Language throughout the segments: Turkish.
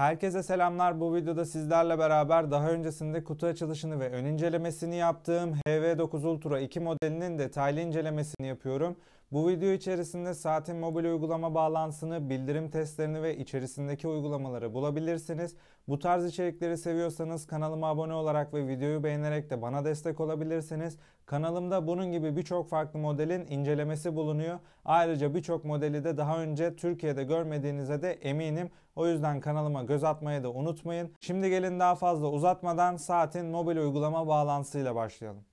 Herkese selamlar. Bu videoda sizlerle beraber daha öncesinde kutu açılışını ve ön incelemesini yaptığım HV9 Ultra 2 modelinin detaylı incelemesini yapıyorum. Bu video içerisinde saatin mobil uygulama bağlantısını, bildirim testlerini ve içerisindeki uygulamaları bulabilirsiniz. Bu tarz içerikleri seviyorsanız kanalıma abone olarak ve videoyu beğenerek de bana destek olabilirsiniz. Kanalımda bunun gibi birçok farklı modelin incelemesi bulunuyor. Ayrıca birçok modeli de daha önce Türkiye'de görmediğinize de eminim. O yüzden kanalıma göz atmayı da unutmayın. Şimdi gelin daha fazla uzatmadan saatin mobil uygulama bağlantısıyla başlayalım.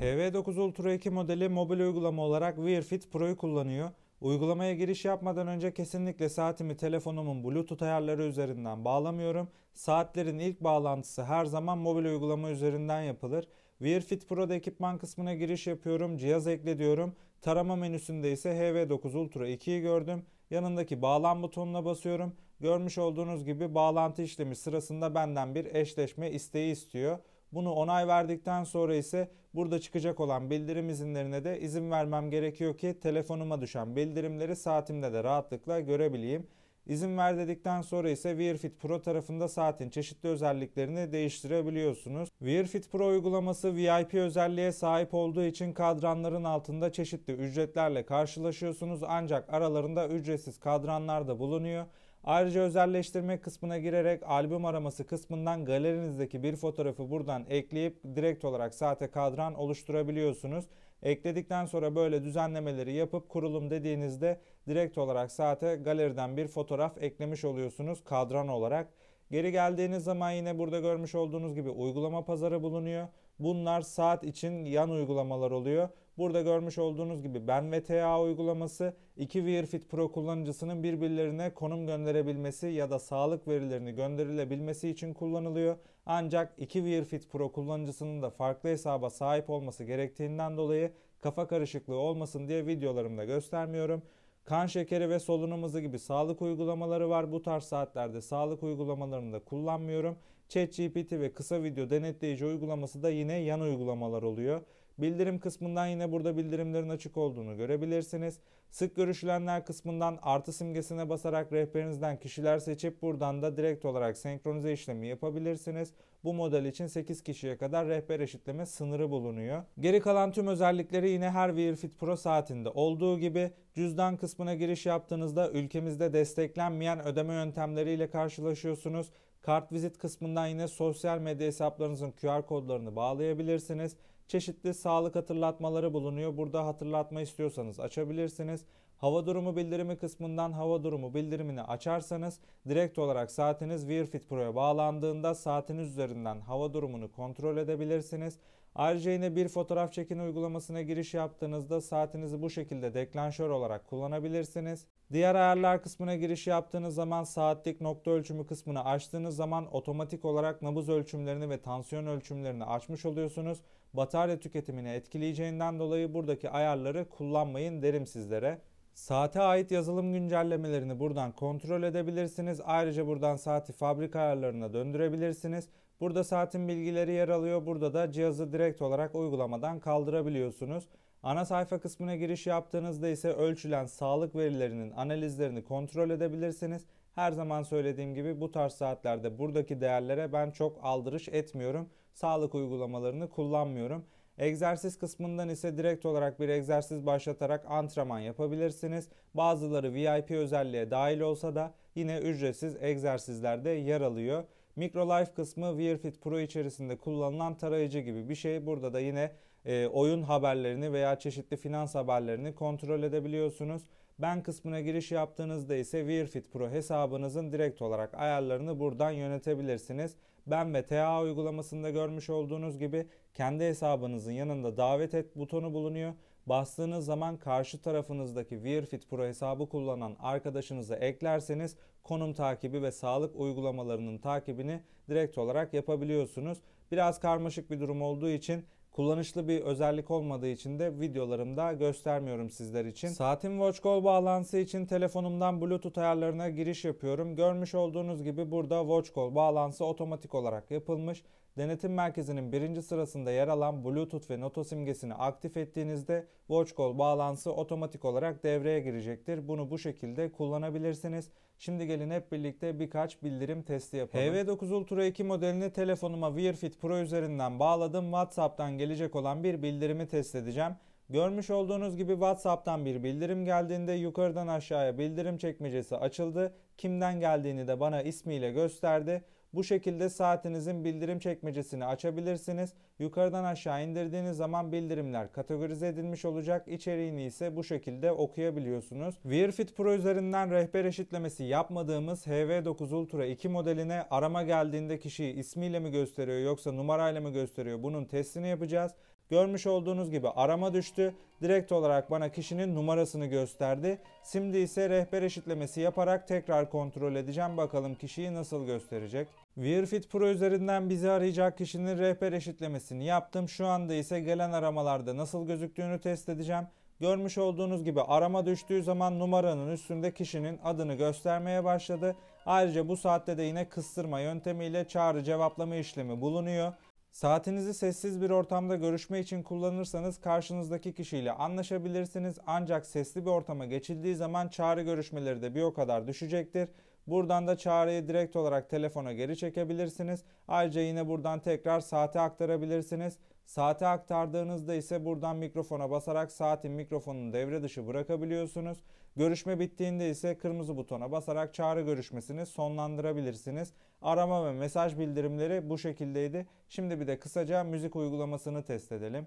HV9 Ultra 2 modeli mobil uygulama olarak WearFit Fit Pro'yu kullanıyor. Uygulamaya giriş yapmadan önce kesinlikle saatimi telefonumun Bluetooth ayarları üzerinden bağlamıyorum. Saatlerin ilk bağlantısı her zaman mobil uygulama üzerinden yapılır. WearFit Fit Pro'da ekipman kısmına giriş yapıyorum, cihaz ekle diyorum. Tarama menüsünde ise HV9 Ultra 2'yi gördüm. Yanındaki bağlan butonuna basıyorum. Görmüş olduğunuz gibi bağlantı işlemi sırasında benden bir eşleşme isteği istiyor. Bunu onay verdikten sonra ise burada çıkacak olan bildirim izinlerine de izin vermem gerekiyor ki telefonuma düşen bildirimleri saatimde de rahatlıkla görebileyim. İzin ver dedikten sonra ise Wearfit Pro tarafında saatin çeşitli özelliklerini değiştirebiliyorsunuz. Wearfit Pro uygulaması VIP özelliğe sahip olduğu için kadranların altında çeşitli ücretlerle karşılaşıyorsunuz ancak aralarında ücretsiz kadranlar da bulunuyor. Ayrıca özelleştirme kısmına girerek albüm araması kısmından galerinizdeki bir fotoğrafı buradan ekleyip direkt olarak saate kadran oluşturabiliyorsunuz. Ekledikten sonra böyle düzenlemeleri yapıp kurulum dediğinizde direkt olarak saate galeriden bir fotoğraf eklemiş oluyorsunuz kadran olarak. Geri geldiğiniz zaman yine burada görmüş olduğunuz gibi uygulama pazarı bulunuyor. Bunlar saat için yan uygulamalar oluyor. Burada görmüş olduğunuz gibi Ben ve TA uygulaması iki Wearfit Pro kullanıcısının birbirlerine konum gönderebilmesi ya da sağlık verilerini gönderilebilmesi için kullanılıyor. Ancak iki Wearfit Pro kullanıcısının da farklı hesaba sahip olması gerektiğinden dolayı kafa karışıklığı olmasın diye videolarımda göstermiyorum. Kan şekeri ve solunumuzu gibi sağlık uygulamaları var. Bu tarz saatlerde sağlık uygulamalarını da kullanmıyorum. ChatGPT ve kısa video denetleyici uygulaması da yine yan uygulamalar oluyor. Bildirim kısmından yine burada bildirimlerin açık olduğunu görebilirsiniz. Sık görüşülenler kısmından artı simgesine basarak rehberinizden kişiler seçip buradan da direkt olarak senkronize işlemi yapabilirsiniz. Bu model için 8 kişiye kadar rehber eşitleme sınırı bulunuyor. Geri kalan tüm özellikleri yine her Wearfit Pro saatinde olduğu gibi cüzdan kısmına giriş yaptığınızda ülkemizde desteklenmeyen ödeme yöntemleriyle karşılaşıyorsunuz. Kart vizit kısmından yine sosyal medya hesaplarınızın QR kodlarını bağlayabilirsiniz çeşitli sağlık hatırlatmaları bulunuyor. Burada hatırlatma istiyorsanız açabilirsiniz. Hava durumu bildirimi kısmından hava durumu bildirimini açarsanız direkt olarak saatiniz Wearfit Pro'ya bağlandığında saatiniz üzerinden hava durumunu kontrol edebilirsiniz. Ayrıca yine bir fotoğraf çekin uygulamasına giriş yaptığınızda saatinizi bu şekilde deklanşör olarak kullanabilirsiniz. Diğer ayarlar kısmına giriş yaptığınız zaman saatlik nokta ölçümü kısmını açtığınız zaman otomatik olarak nabız ölçümlerini ve tansiyon ölçümlerini açmış oluyorsunuz batarya tüketimini etkileyeceğinden dolayı buradaki ayarları kullanmayın derim sizlere. Saate ait yazılım güncellemelerini buradan kontrol edebilirsiniz. Ayrıca buradan saati fabrika ayarlarına döndürebilirsiniz. Burada saatin bilgileri yer alıyor. Burada da cihazı direkt olarak uygulamadan kaldırabiliyorsunuz. Ana sayfa kısmına giriş yaptığınızda ise ölçülen sağlık verilerinin analizlerini kontrol edebilirsiniz. Her zaman söylediğim gibi bu tarz saatlerde buradaki değerlere ben çok aldırış etmiyorum. Sağlık uygulamalarını kullanmıyorum. Egzersiz kısmından ise direkt olarak bir egzersiz başlatarak antrenman yapabilirsiniz. Bazıları VIP özelliğe dahil olsa da yine ücretsiz egzersizlerde yer alıyor. MicroLife kısmı Wearfit Pro içerisinde kullanılan tarayıcı gibi bir şey. Burada da yine e, oyun haberlerini veya çeşitli finans haberlerini kontrol edebiliyorsunuz. Ben kısmına giriş yaptığınızda ise Wearfit Pro hesabınızın direkt olarak ayarlarını buradan yönetebilirsiniz. Ben ve TA uygulamasında görmüş olduğunuz gibi kendi hesabınızın yanında davet et butonu bulunuyor. Bastığınız zaman karşı tarafınızdaki Wearfit Pro hesabı kullanan arkadaşınızı eklerseniz konum takibi ve sağlık uygulamalarının takibini direkt olarak yapabiliyorsunuz. Biraz karmaşık bir durum olduğu için Kullanışlı bir özellik olmadığı için de videolarımda göstermiyorum sizler için. Saatin Watch Go bağlantısı için telefonumdan Bluetooth ayarlarına giriş yapıyorum. Görmüş olduğunuz gibi burada Watch Go bağlantısı otomatik olarak yapılmış. Denetim merkezinin birinci sırasında yer alan Bluetooth ve Noto simgesini aktif ettiğinizde WatchCall bağlantısı otomatik olarak devreye girecektir. Bunu bu şekilde kullanabilirsiniz. Şimdi gelin hep birlikte birkaç bildirim testi yapalım. HV9 Ultra 2 modelini telefonuma Wearfit Pro üzerinden bağladım. WhatsApp'tan gelecek olan bir bildirimi test edeceğim. Görmüş olduğunuz gibi WhatsApp'tan bir bildirim geldiğinde yukarıdan aşağıya bildirim çekmecesi açıldı. Kimden geldiğini de bana ismiyle gösterdi. Bu şekilde saatinizin bildirim çekmecesini açabilirsiniz. Yukarıdan aşağı indirdiğiniz zaman bildirimler kategorize edilmiş olacak. İçeriğini ise bu şekilde okuyabiliyorsunuz. Wear Fit Pro üzerinden rehber eşitlemesi yapmadığımız HV9 Ultra 2 modeline arama geldiğinde kişiyi ismiyle mi gösteriyor yoksa numarayla mı gösteriyor bunun testini yapacağız. Görmüş olduğunuz gibi arama düştü. Direkt olarak bana kişinin numarasını gösterdi. Şimdi ise rehber eşitlemesi yaparak tekrar kontrol edeceğim. Bakalım kişiyi nasıl gösterecek. Wearfit Pro üzerinden bizi arayacak kişinin rehber eşitlemesini yaptım. Şu anda ise gelen aramalarda nasıl gözüktüğünü test edeceğim. Görmüş olduğunuz gibi arama düştüğü zaman numaranın üstünde kişinin adını göstermeye başladı. Ayrıca bu saatte de yine kıstırma yöntemiyle çağrı cevaplama işlemi bulunuyor. Saatinizi sessiz bir ortamda görüşme için kullanırsanız karşınızdaki kişiyle anlaşabilirsiniz ancak sesli bir ortama geçildiği zaman çağrı görüşmeleri de bir o kadar düşecektir. Buradan da çağrıyı direkt olarak telefona geri çekebilirsiniz. Ayrıca yine buradan tekrar saate aktarabilirsiniz. Saate aktardığınızda ise buradan mikrofona basarak saatin mikrofonunu devre dışı bırakabiliyorsunuz. Görüşme bittiğinde ise kırmızı butona basarak çağrı görüşmesini sonlandırabilirsiniz. Arama ve mesaj bildirimleri bu şekildeydi. Şimdi bir de kısaca müzik uygulamasını test edelim.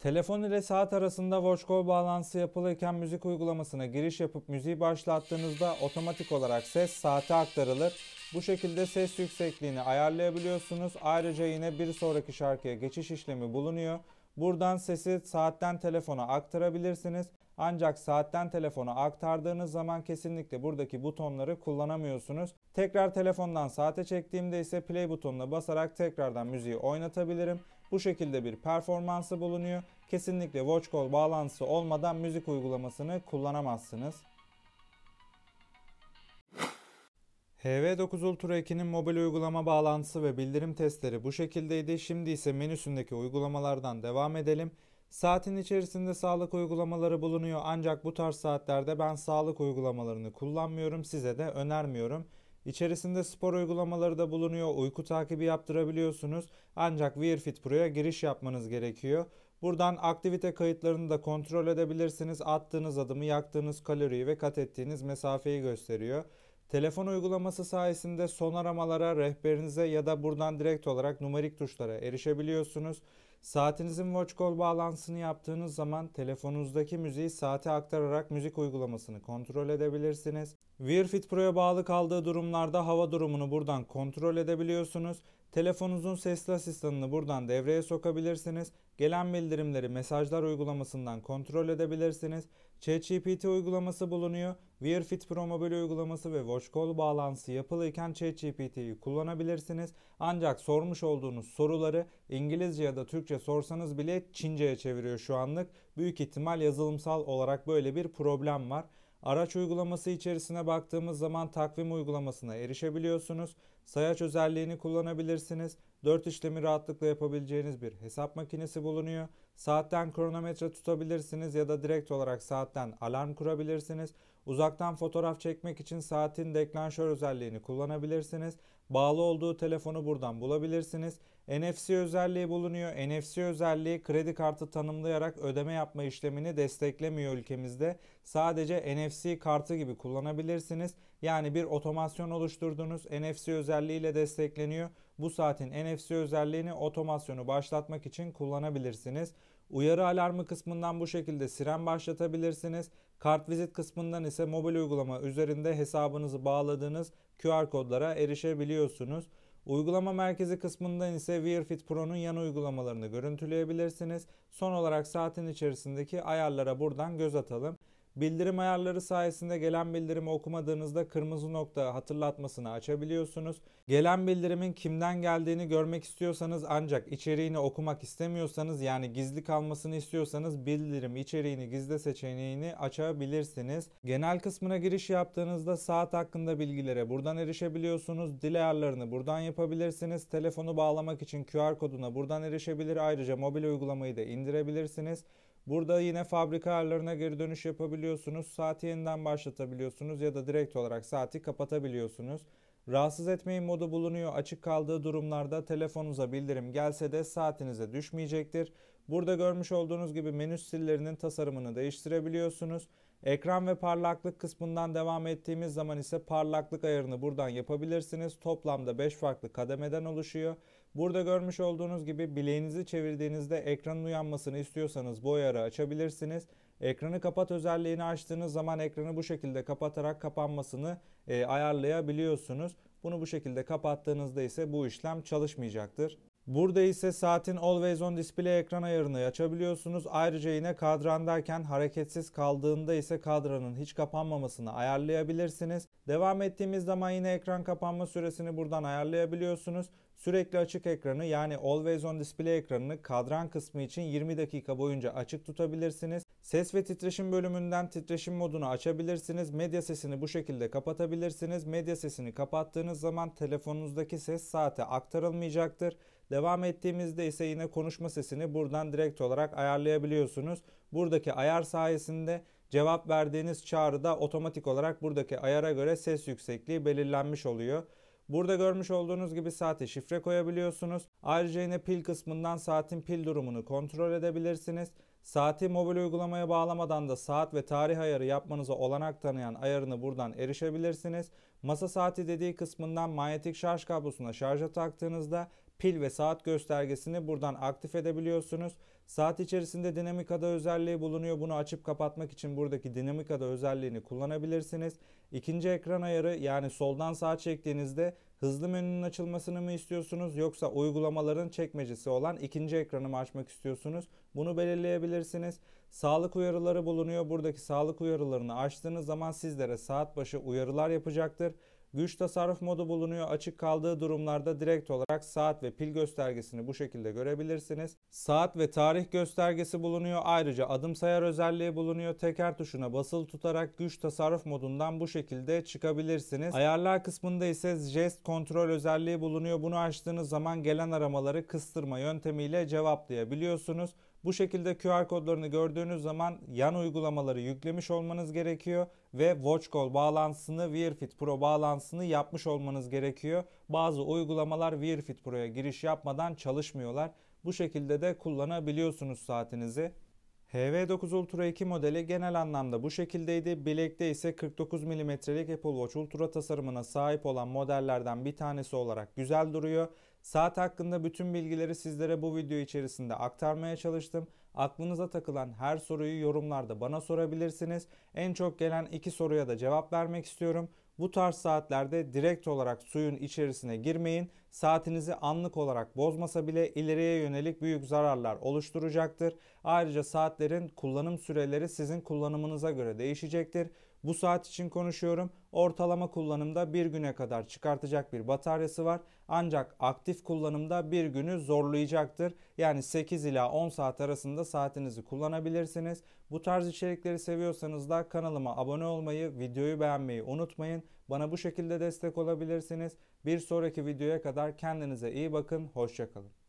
Telefon ile saat arasında watch call bağlantısı yapılırken müzik uygulamasına giriş yapıp müziği başlattığınızda otomatik olarak ses saate aktarılır. Bu şekilde ses yüksekliğini ayarlayabiliyorsunuz. Ayrıca yine bir sonraki şarkıya geçiş işlemi bulunuyor. Buradan sesi saatten telefona aktarabilirsiniz. Ancak saatten telefona aktardığınız zaman kesinlikle buradaki butonları kullanamıyorsunuz. Tekrar telefondan saate çektiğimde ise play butonuna basarak tekrardan müziği oynatabilirim. Bu şekilde bir performansı bulunuyor. Kesinlikle watch call bağlantısı olmadan müzik uygulamasını kullanamazsınız. HV9 Ultra 2'nin mobil uygulama bağlantısı ve bildirim testleri bu şekildeydi. Şimdi ise menüsündeki uygulamalardan devam edelim. Saatin içerisinde sağlık uygulamaları bulunuyor ancak bu tarz saatlerde ben sağlık uygulamalarını kullanmıyorum size de önermiyorum. İçerisinde spor uygulamaları da bulunuyor. Uyku takibi yaptırabiliyorsunuz. Ancak Wear Fit Pro'ya giriş yapmanız gerekiyor. Buradan aktivite kayıtlarını da kontrol edebilirsiniz. Attığınız adımı, yaktığınız kaloriyi ve kat ettiğiniz mesafeyi gösteriyor. Telefon uygulaması sayesinde son aramalara, rehberinize ya da buradan direkt olarak numarik tuşlara erişebiliyorsunuz. Saatinizin Watch Call bağlantısını yaptığınız zaman telefonunuzdaki müziği saate aktararak müzik uygulamasını kontrol edebilirsiniz. Wearfit Pro'ya bağlı kaldığı durumlarda hava durumunu buradan kontrol edebiliyorsunuz Telefonunuzun sesli asistanını buradan devreye sokabilirsiniz. Gelen bildirimleri mesajlar uygulamasından kontrol edebilirsiniz. ChatGPT uygulaması bulunuyor. WearFit Fit Pro mobil uygulaması ve Watch Call bağlantısı yapılıyken ChatGPT'yi kullanabilirsiniz. Ancak sormuş olduğunuz soruları İngilizce ya da Türkçe sorsanız bile Çince'ye çeviriyor şu anlık. Büyük ihtimal yazılımsal olarak böyle bir problem var. Araç uygulaması içerisine baktığımız zaman takvim uygulamasına erişebiliyorsunuz. Sayaç özelliğini kullanabilirsiniz. 4 işlemi rahatlıkla yapabileceğiniz bir hesap makinesi bulunuyor. Saatten kronometre tutabilirsiniz ya da direkt olarak saatten alarm kurabilirsiniz. Uzaktan fotoğraf çekmek için saatin deklanşör özelliğini kullanabilirsiniz. Bağlı olduğu telefonu buradan bulabilirsiniz. NFC özelliği bulunuyor. NFC özelliği kredi kartı tanımlayarak ödeme yapma işlemini desteklemiyor ülkemizde. Sadece NFC kartı gibi kullanabilirsiniz. Yani bir otomasyon oluşturduğunuz NFC özelliğiyle destekleniyor. Bu saatin NFC özelliğini otomasyonu başlatmak için kullanabilirsiniz. Uyarı alarmı kısmından bu şekilde siren başlatabilirsiniz. Kartvizit kısmından ise mobil uygulama üzerinde hesabınızı bağladığınız QR kodlara erişebiliyorsunuz. Uygulama merkezi kısmından ise Wearfit Pro'nun yan uygulamalarını görüntüleyebilirsiniz. Son olarak saatin içerisindeki ayarlara buradan göz atalım. Bildirim ayarları sayesinde gelen bildirimi okumadığınızda kırmızı nokta hatırlatmasını açabiliyorsunuz. Gelen bildirimin kimden geldiğini görmek istiyorsanız ancak içeriğini okumak istemiyorsanız yani gizli kalmasını istiyorsanız bildirim içeriğini gizle seçeneğini açabilirsiniz. Genel kısmına giriş yaptığınızda saat hakkında bilgilere buradan erişebiliyorsunuz. Dil ayarlarını buradan yapabilirsiniz. Telefonu bağlamak için QR koduna buradan erişebilir. Ayrıca mobil uygulamayı da indirebilirsiniz. Burada yine fabrika ayarlarına geri dönüş yapabiliyorsunuz. Saati yeniden başlatabiliyorsunuz ya da direkt olarak saati kapatabiliyorsunuz. Rahatsız etmeyin modu bulunuyor. Açık kaldığı durumlarda telefonunuza bildirim gelse de saatinize düşmeyecektir. Burada görmüş olduğunuz gibi menü stillerinin tasarımını değiştirebiliyorsunuz. Ekran ve parlaklık kısmından devam ettiğimiz zaman ise parlaklık ayarını buradan yapabilirsiniz. Toplamda 5 farklı kademeden oluşuyor. Burada görmüş olduğunuz gibi bileğinizi çevirdiğinizde ekranın uyanmasını istiyorsanız bu ayarı açabilirsiniz. Ekranı kapat özelliğini açtığınız zaman ekranı bu şekilde kapatarak kapanmasını e, ayarlayabiliyorsunuz. Bunu bu şekilde kapattığınızda ise bu işlem çalışmayacaktır. Burada ise saatin Always On Display ekran ayarını açabiliyorsunuz. Ayrıca yine kadrandayken hareketsiz kaldığında ise kadranın hiç kapanmamasını ayarlayabilirsiniz. Devam ettiğimiz zaman yine ekran kapanma süresini buradan ayarlayabiliyorsunuz. Sürekli açık ekranı yani Always On Display ekranını kadran kısmı için 20 dakika boyunca açık tutabilirsiniz. Ses ve titreşim bölümünden titreşim modunu açabilirsiniz. Medya sesini bu şekilde kapatabilirsiniz. Medya sesini kapattığınız zaman telefonunuzdaki ses saate aktarılmayacaktır. Devam ettiğimizde ise yine konuşma sesini buradan direkt olarak ayarlayabiliyorsunuz. Buradaki ayar sayesinde cevap verdiğiniz çağrıda otomatik olarak buradaki ayara göre ses yüksekliği belirlenmiş oluyor. Burada görmüş olduğunuz gibi saate şifre koyabiliyorsunuz. Ayrıca yine pil kısmından saatin pil durumunu kontrol edebilirsiniz. Saati mobil uygulamaya bağlamadan da saat ve tarih ayarı yapmanıza olanak tanıyan ayarını buradan erişebilirsiniz. Masa saati dediği kısmından manyetik şarj kablosuna şarja taktığınızda pil ve saat göstergesini buradan aktif edebiliyorsunuz. Saat içerisinde dinamikada özelliği bulunuyor. Bunu açıp kapatmak için buradaki dinamikada özelliğini kullanabilirsiniz. İkinci ekran ayarı yani soldan sağa çektiğinizde hızlı menünün açılmasını mı istiyorsunuz yoksa uygulamaların çekmecesi olan ikinci ekranı mı açmak istiyorsunuz? Bunu belirleyebilirsiniz. Sağlık uyarıları bulunuyor. Buradaki sağlık uyarılarını açtığınız zaman sizlere saat başı uyarılar yapacaktır. Güç tasarruf modu bulunuyor. Açık kaldığı durumlarda direkt olarak saat ve pil göstergesini bu şekilde görebilirsiniz. Saat ve tarih göstergesi bulunuyor. Ayrıca adım sayar özelliği bulunuyor. Teker tuşuna basılı tutarak güç tasarruf modundan bu şekilde çıkabilirsiniz. Ayarlar kısmında ise jest kontrol özelliği bulunuyor. Bunu açtığınız zaman gelen aramaları kıstırma yöntemiyle cevaplayabiliyorsunuz. Bu şekilde QR kodlarını gördüğünüz zaman yan uygulamaları yüklemiş olmanız gerekiyor ve WatchCall bağlantısını, Wearfit Pro bağlantısını yapmış olmanız gerekiyor. Bazı uygulamalar Wearfit Pro'ya giriş yapmadan çalışmıyorlar. Bu şekilde de kullanabiliyorsunuz saatinizi. HV9 Ultra 2 modeli genel anlamda bu şekildeydi. Bilekte ise 49 mm'lik Apple Watch Ultra tasarımına sahip olan modellerden bir tanesi olarak güzel duruyor. Saat hakkında bütün bilgileri sizlere bu video içerisinde aktarmaya çalıştım. Aklınıza takılan her soruyu yorumlarda bana sorabilirsiniz. En çok gelen iki soruya da cevap vermek istiyorum. Bu tarz saatlerde direkt olarak suyun içerisine girmeyin. Saatinizi anlık olarak bozmasa bile ileriye yönelik büyük zararlar oluşturacaktır. Ayrıca saatlerin kullanım süreleri sizin kullanımınıza göre değişecektir. Bu saat için konuşuyorum. Ortalama kullanımda bir güne kadar çıkartacak bir bataryası var. Ancak aktif kullanımda bir günü zorlayacaktır. Yani 8 ila 10 saat arasında saatinizi kullanabilirsiniz. Bu tarz içerikleri seviyorsanız da kanalıma abone olmayı, videoyu beğenmeyi unutmayın. Bana bu şekilde destek olabilirsiniz. Bir sonraki videoya kadar kendinize iyi bakın. Hoşçakalın.